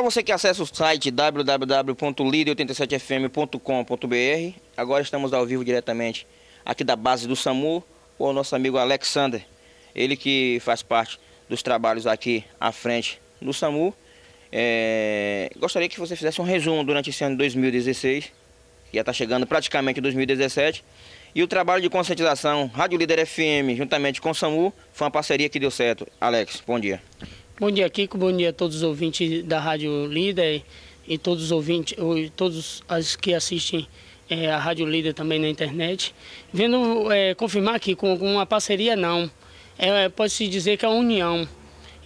Para você que acessa o site www.lider87fm.com.br, agora estamos ao vivo diretamente aqui da base do SAMU com o nosso amigo Alexander, ele que faz parte dos trabalhos aqui à frente do SAMU. É... gostaria que você fizesse um resumo durante esse ano de 2016, que já está chegando praticamente 2017, e o trabalho de conscientização Rádio Líder FM, juntamente com o SAMU, foi uma parceria que deu certo. Alex, bom dia. Bom dia, Kiko. Bom dia a todos os ouvintes da Rádio Líder e todos os ouvintes, todos as que assistem é, a Rádio Líder também na internet. Vendo é, confirmar aqui com uma parceria não, é, pode-se dizer que é uma união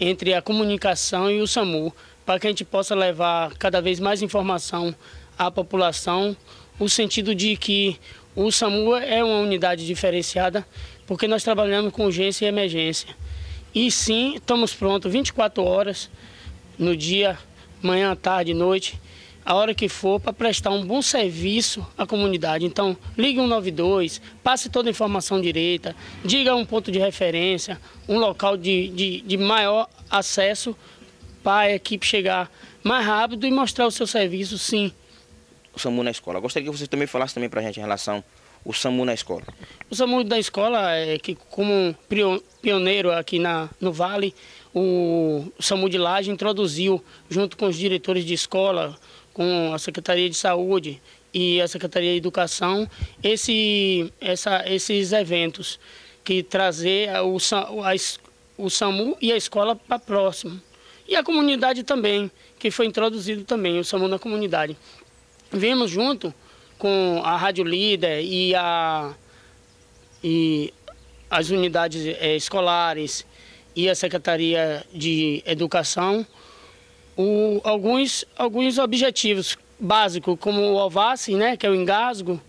entre a comunicação e o SAMU, para que a gente possa levar cada vez mais informação à população, o sentido de que o SAMU é uma unidade diferenciada, porque nós trabalhamos com urgência e emergência. E sim, estamos prontos 24 horas no dia, manhã, tarde, noite, a hora que for, para prestar um bom serviço à comunidade. Então, ligue 192, passe toda a informação direita, diga um ponto de referência, um local de, de, de maior acesso para a equipe chegar mais rápido e mostrar o seu serviço, sim. O SAMU na escola. Gostaria que você também falasse também para a gente em relação o SAMU na escola? O SAMU da escola, é que como pioneiro aqui na, no Vale, o SAMU de Laje introduziu, junto com os diretores de escola, com a Secretaria de Saúde e a Secretaria de Educação, esse, essa, esses eventos que trazer o, a, o SAMU e a escola para próximo. E a comunidade também, que foi introduzido também, o SAMU na comunidade. Vemos junto com a Rádio Líder e, a, e as unidades é, escolares e a Secretaria de Educação o, alguns, alguns objetivos básicos, como o OVASC, né, que é o engasgo,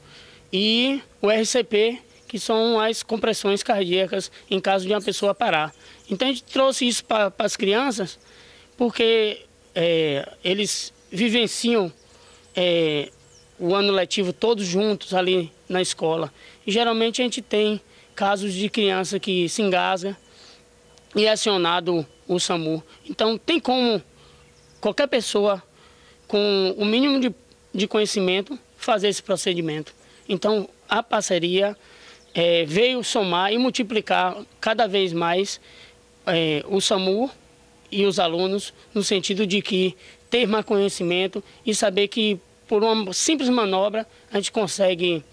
e o RCP, que são as compressões cardíacas em caso de uma pessoa parar. Então a gente trouxe isso para as crianças porque é, eles vivenciam é, o ano letivo todos juntos ali na escola. E geralmente a gente tem casos de criança que se engasga e é acionado o SAMU. Então tem como qualquer pessoa com o mínimo de, de conhecimento fazer esse procedimento. Então a parceria é, veio somar e multiplicar cada vez mais é, o SAMU e os alunos no sentido de que ter mais conhecimento e saber que por uma simples manobra, a gente consegue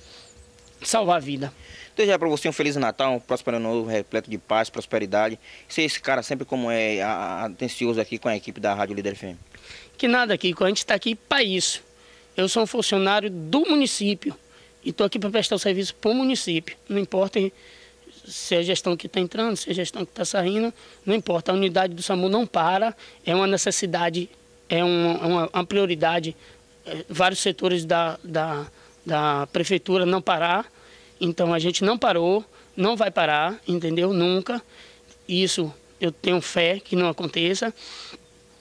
salvar a vida. Desejar para você um Feliz Natal, um próspero ano novo, repleto de paz, prosperidade. Ser esse cara sempre como é atencioso aqui com a equipe da Rádio Líder FM. Que nada, Kiko, a gente está aqui para isso. Eu sou um funcionário do município e estou aqui para prestar o serviço para o município. Não importa se é a gestão que está entrando, se é a gestão que está saindo, não importa. A unidade do SAMU não para, é uma necessidade, é uma, uma, uma prioridade eh, vários setores da, da, da prefeitura não parar. Então a gente não parou, não vai parar, entendeu? Nunca. Isso eu tenho fé que não aconteça.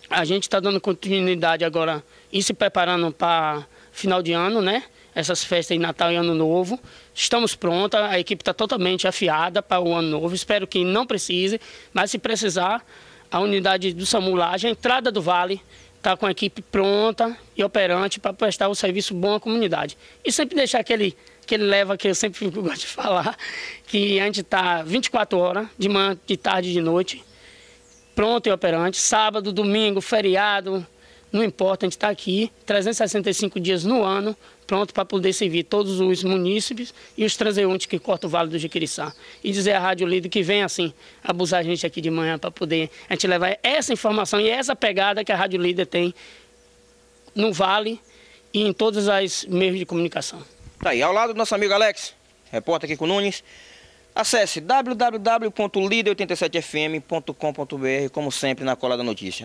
A gente está dando continuidade agora e se preparando para final de ano, né? Essas festas de Natal e Ano Novo. Estamos prontas, a equipe está totalmente afiada para o Ano Novo. Espero que não precise, mas se precisar, a unidade do SAMU lá, a entrada do Vale, estar tá com a equipe pronta e operante para prestar o um serviço bom à comunidade. E sempre deixar aquele, aquele leva que eu sempre gosto de falar, que a gente está 24 horas, de manhã, de tarde e de noite, pronto e operante, sábado, domingo, feriado, não importa, a gente está aqui 365 dias no ano, pronto para poder servir todos os munícipes e os transeuntes que cortam o Vale do Jiquiriçá. E dizer à Rádio Líder que vem assim, abusar a gente aqui de manhã para poder a gente levar essa informação e essa pegada que a Rádio Líder tem no Vale e em todos os meios de comunicação. Tá aí, ao lado do nosso amigo Alex, repórter aqui com o Nunes. Acesse www.lider87fm.com.br, como sempre, na cola da notícia.